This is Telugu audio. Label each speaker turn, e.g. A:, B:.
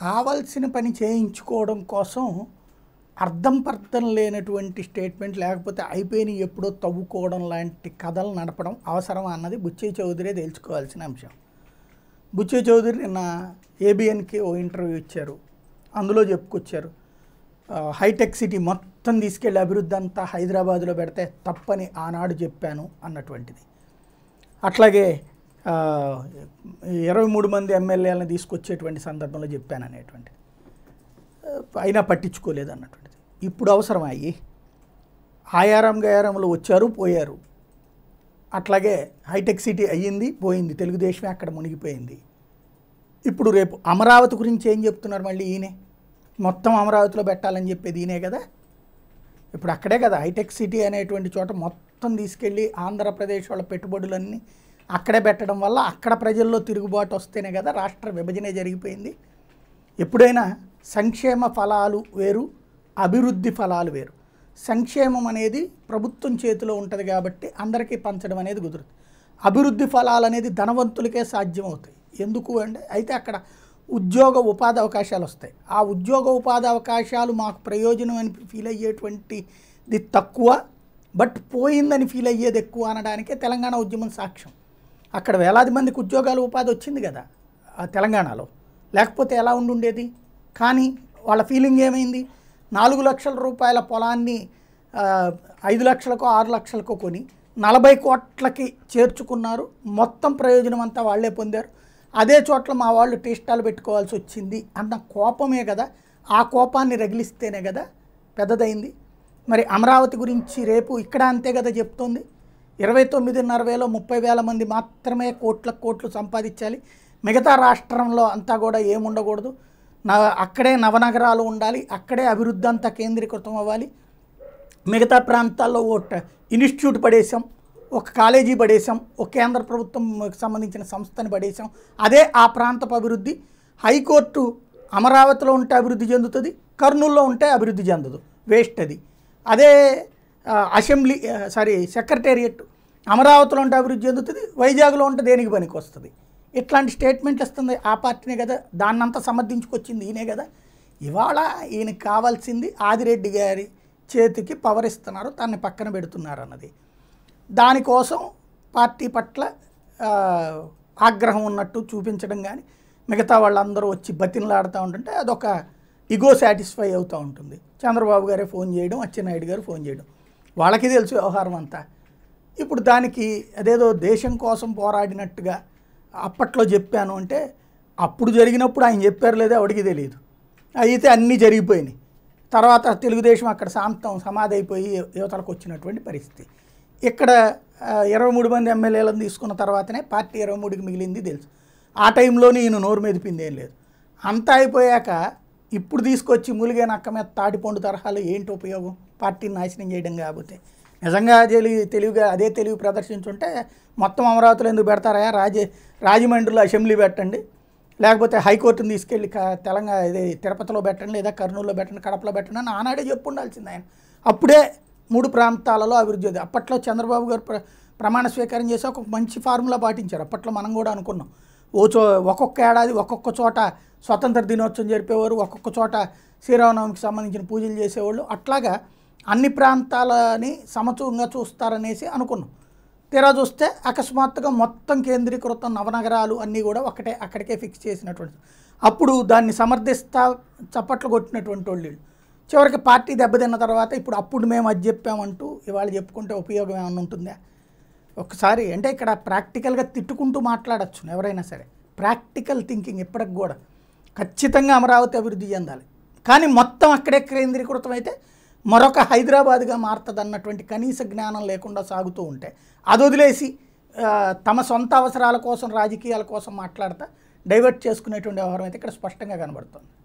A: కావాల్సిన పని చేయించుకోవడం కోసం అర్థం పర్థం లేనటువంటి స్టేట్మెంట్ లేకపోతే అయిపోయినవి ఎప్పుడో తవ్వుకోవడం లాంటి కథలు నడపడం అవసరం అన్నది బుచ్చయ్య చౌదరి తెలుసుకోవాల్సిన అంశం బుచ్చయ్య చౌదరి నిన్న ఏబిఎన్కి ఓ ఇంటర్వ్యూ ఇచ్చారు అందులో చెప్పుకొచ్చారు హైటెక్ సిటీ మొత్తం తీసుకెళ్ళి అభివృద్ధి అంతా హైదరాబాద్లో పెడితే తప్పని ఆనాడు చెప్పాను అన్నటువంటిది అట్లాగే ఇరవై మూడు మంది ఎమ్మెల్యేలను తీసుకొచ్చేటువంటి సందర్భంలో చెప్పాను అనేటువంటిది అయినా పట్టించుకోలేదు అన్నటువంటిది ఇప్పుడు అవసరమయ్యి ఆయారం గయారంలో వచ్చారు పోయారు అట్లాగే హైటెక్ సిటీ అయ్యింది పోయింది తెలుగుదేశమే అక్కడ మునిగిపోయింది ఇప్పుడు రేపు అమరావతి గురించి ఏం చెప్తున్నారు మళ్ళీ ఈయనే మొత్తం అమరావతిలో పెట్టాలని చెప్పేది ఈయనే కదా ఇప్పుడు అక్కడే కదా హైటెక్ సిటీ అనేటువంటి చోట మొత్తం తీసుకెళ్ళి ఆంధ్రప్రదేశ్ వాళ్ళ పెట్టుబడులన్నీ అక్కడే పెట్టడం వల్ల అక్కడ ప్రజల్లో తిరుగుబాటు వస్తేనే కదా రాష్ట్ర విభజన జరిగిపోయింది ఎప్పుడైనా సంక్షేమ ఫలాలు వేరు అభివృద్ధి ఫలాలు వేరు సంక్షేమం అనేది ప్రభుత్వం చేతిలో ఉంటుంది కాబట్టి అందరికీ పంచడం అనేది కుదురుతుంది అభివృద్ధి ఫలాలు అనేది ధనవంతులకే సాధ్యమవుతాయి ఎందుకు అంటే అయితే అక్కడ ఉద్యోగ ఉపాధి అవకాశాలు వస్తాయి ఆ ఉద్యోగ ఉపాధి అవకాశాలు మాకు ప్రయోజనం అని ఫీల్ అయ్యేటువంటిది తక్కువ బట్ పోయిందని ఫీల్ అయ్యేది ఎక్కువ అనడానికే తెలంగాణ ఉద్యమం సాక్ష్యం అక్కడ వేలాది మందికి ఉద్యోగాలు ఉపాధి వచ్చింది కదా తెలంగాణలో లేకపోతే ఎలా ఉండుండేది కానీ వాళ్ళ ఫీలింగ్ ఏమైంది నాలుగు లక్షల రూపాయల పొలాన్ని ఐదు లక్షలకు ఆరు లక్షలకు కొని నలభై కోట్లకి చేర్చుకున్నారు మొత్తం ప్రయోజనం అంతా వాళ్లే పొందారు అదే చోట్ల మా వాళ్ళు స్టాల్ పెట్టుకోవాల్సి వచ్చింది అన్న కోపమే కదా ఆ కోపాన్ని రగిలిస్తేనే కదా పెద్దదైంది మరి అమరావతి గురించి రేపు ఇక్కడ అంతే కదా చెప్తోంది ఇరవై తొమ్మిదిన్నర వేలో ముప్పై వేల మంది మాత్రమే కోట్ల కోట్లు సంపాదించాలి మిగతా రాష్ట్రంలో అంతా కూడా ఏముండకూడదు నా అక్కడే నవనగరాలు ఉండాలి అక్కడే అభివృద్ధి అంతా కేంద్రీకృతం అవ్వాలి మిగతా ప్రాంతాల్లో ఓ ఇన్స్టిట్యూట్ పడేసాం ఒక కాలేజీ పడేసాం ఒక కేంద్ర ప్రభుత్వం సంబంధించిన సంస్థని పడేసాం అదే ఆ ప్రాంతపు అభివృద్ధి హైకోర్టు అమరావతిలో ఉంటే అభివృద్ధి చెందుతుంది కర్నూలులో ఉంటే అభివృద్ధి చెందదు వేస్ట్ అది అదే అసెంబ్లీ సారీ సెక్రటేరియట్ అమరావతిలో ఉంటే అభివృద్ధి చెందుతుంది వైజాగ్లో ఉంటే దేనికి పనికి వస్తుంది ఇట్లాంటి స్టేట్మెంట్లు ఇస్తుంది ఆ పార్టీనే కదా దాన్నంతా సమర్థించుకొచ్చింది ఈయనే కదా ఇవాళ ఈయనకి కావాల్సింది ఆదిరెడ్డి గారి చేతికి పవర్ ఇస్తున్నారు తనని పక్కన పెడుతున్నారు అన్నది దానికోసం పార్టీ పట్ల ఆగ్రహం ఉన్నట్టు చూపించడం కానీ మిగతా వాళ్ళందరూ వచ్చి బతినలాడుతూ ఉంటుంటే అదొక ఇగో సాటిస్ఫై అవుతూ ఉంటుంది చంద్రబాబు గారే ఫోన్ చేయడం అచ్చెన్నాయుడు గారు ఫోన్ చేయడం వాళ్ళకి తెలుసు వ్యవహారం అంతా ఇప్పుడు దానికి అదేదో దేశం కోసం పోరాడినట్టుగా అప్పట్లో చెప్పాను అంటే అప్పుడు జరిగినప్పుడు ఆయన చెప్పారు లేదా ఎవడికి తెలియదు అయితే అన్నీ జరిగిపోయినాయి తర్వాత తెలుగుదేశం అక్కడ శాంతం సమాధి అయిపోయి యువతలకు వచ్చినటువంటి పరిస్థితి ఇక్కడ ఇరవై మూడు మంది ఎమ్మెల్యేలను తీసుకున్న తర్వాతనే పార్టీ ఇరవై మూడుకి మిగిలింది తెలుసు ఆ టైంలోనే ఈయన నోరు మీద పిందేం లేదు అంతా అయిపోయాక ఇప్పుడు తీసుకొచ్చి మూలిగే నక్క మీద తాటిపండు తరహాలు ఏంటి ఉపయోగం పార్టీని నాశనం చేయడం కాబట్టి నిజంగా తెలివి తెలివిగా అదే తెలివి ప్రదర్శించుంటే మొత్తం అమరావతిలో ఎందుకు పెడతారా రాజే రాజమండ్రిలో అసెంబ్లీ పెట్టండి లేకపోతే హైకోర్టుని తీసుకెళ్ళి తెలంగాణ ఇది తిరుపతిలో పెట్టండి లేదా కర్నూలులో పెట్టండి కడపలో పెట్టండి అని ఆనాడే చెప్పు ఉండాల్సింది ఆయన అప్పుడే మూడు ప్రాంతాలలో అభివృద్ధి అప్పట్లో చంద్రబాబు గారు ప్రమాణ స్వీకారం చేసి ఒక మంచి ఫార్ములా పాటించారు అప్పట్లో మనం కూడా అనుకున్నాం ఓ చో ఒక్కొక్క ఏడాది ఒక్కొక్క చోట స్వతంత్ర దినోత్సవం జరిపేవారు ఒక్కొక్క చోట శ్రీరామనవమికి సంబంధించిన పూజలు చేసేవాళ్ళు అట్లాగా అన్ని ప్రాంతాలని సమచూరంగా చూస్తారనేసి అనుకున్నాం తీరా చూస్తే అకస్మాత్తుగా మొత్తం కేంద్రీకృతం నవనగరాలు అన్నీ కూడా ఒకటే అక్కడికే ఫిక్స్ చేసినటువంటి అప్పుడు దాన్ని సమర్థిస్తా చప్పట్లు కొట్టినటువంటి వాళ్ళు చివరికి పార్టీ దెబ్బతిన్న తర్వాత ఇప్పుడు అప్పుడు మేము అది చెప్పామంటూ ఇవాళ చెప్పుకుంటే ఉపయోగం ఏమైనా ఉంటుందా ఒకసారి అంటే ఇక్కడ ప్రాక్టికల్గా తిట్టుకుంటూ మాట్లాడచ్చు ఎవరైనా సరే ప్రాక్టికల్ థింకింగ్ ఇప్పటికి కూడా ఖచ్చితంగా అమరావతి అభివృద్ధి చెందాలి కానీ మొత్తం అక్కడే కేంద్రీకృతం అయితే మరొక హైదరాబాద్గా మారుతుంది అన్నటువంటి కనీస జ్ఞానం లేకుండా సాగుతూ ఉంటే అది వదిలేసి తమ సొంత అవసరాల కోసం రాజకీయాల కోసం మాట్లాడతా డైవర్ట్ చేసుకునేటువంటి వ్యవహారం అయితే ఇక్కడ స్పష్టంగా కనబడుతుంది